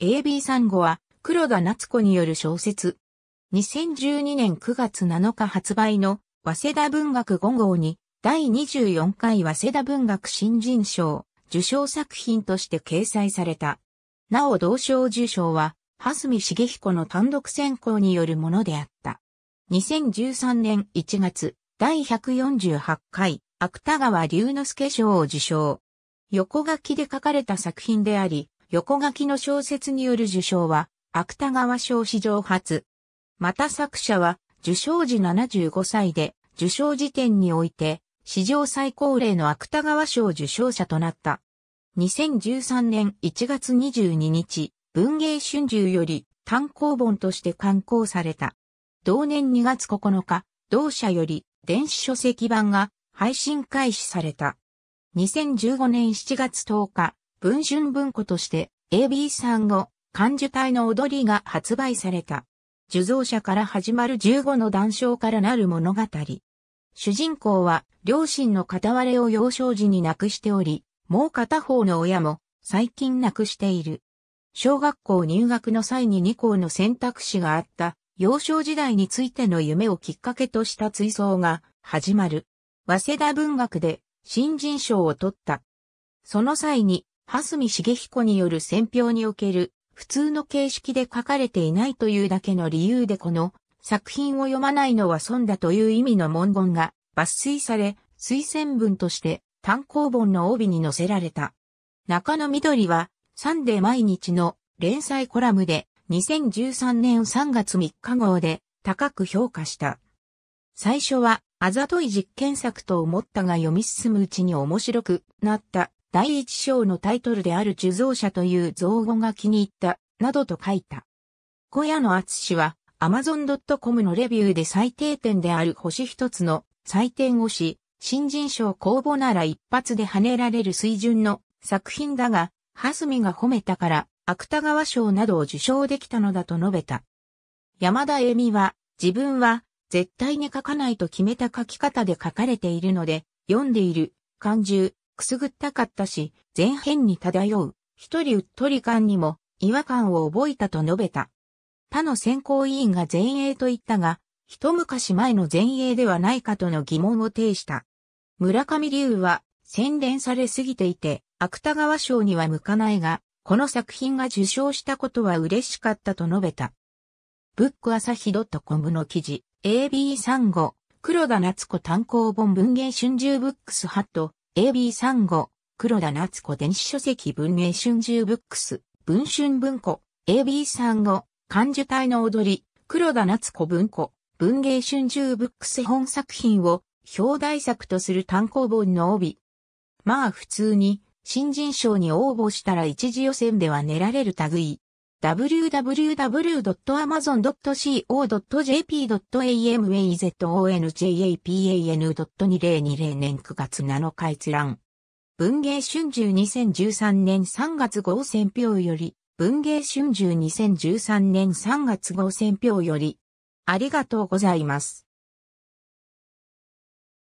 a b 3後は黒田夏子による小説。2012年9月7日発売の早稲田文学5号に第24回早稲田文学新人賞受賞作品として掲載された。なお同賞受賞は、蓮見茂彦の単独選考によるものであった。2013年1月、第148回、芥川龍之介賞を受賞。横書きで書かれた作品であり、横書きの小説による受賞は、芥川賞史上初。また作者は、受賞時75歳で、受賞時点において、史上最高齢の芥川賞受賞者となった。2013年1月22日、文藝春秋より単行本として刊行された。同年2月9日、同社より電子書籍版が配信開始された。2015年7月10日、文春文庫として AB 産後、漢字体の踊りが発売された。受蔵者から始まる15の談笑からなる物語。主人公は両親の片割れを幼少時に亡くしており、もう片方の親も最近亡くしている。小学校入学の際に2校の選択肢があった幼少時代についての夢をきっかけとした追想が始まる。早稲田文学で新人賞を取った。その際に蓮見茂彦による選評における普通の形式で書かれていないというだけの理由でこの作品を読まないのは損だという意味の文言が抜粋され、推薦文として単行本の帯に載せられた。中野緑はサンデー毎日の連載コラムで2013年3月3日号で高く評価した。最初はあざとい実験作と思ったが読み進むうちに面白くなった第一章のタイトルである受蔵者という造語が気に入った、などと書いた。小屋の厚氏はアマゾンドッ c o m のレビューで最低点である星一つの採点をし、新人賞公募なら一発で跳ねられる水準の作品だが、ハスミが褒めたから、芥川賞などを受賞できたのだと述べた。山田恵美は、自分は、絶対に書かないと決めた書き方で書かれているので、読んでいる、感獣、くすぐったかったし、前編に漂う、一人うっとり感にも違和感を覚えたと述べた。他の選考委員が前衛と言ったが、一昔前の前衛ではないかとの疑問を呈した。村上龍は洗練されすぎていて、芥川賞には向かないが、この作品が受賞したことは嬉しかったと述べた。ブック朝日トコムの記事、AB35、黒田夏子単行本文芸春秋ブックスハット、AB35、黒田夏子電子書籍文明春秋ブックス、文春文庫、AB35、漢字体の踊り、黒田夏子文庫、文芸春秋ブックス本作品を表題作とする単行本の帯。まあ普通に、新人賞に応募したら一時予選では寝られる類。w w w a m a z o n c o j p a m a z o n j a p a n 2 0 2 0年9月7日閲覧。文芸春秋2013年3月号選票より、文芸春秋2013年3月号選票より、ありがとうございます。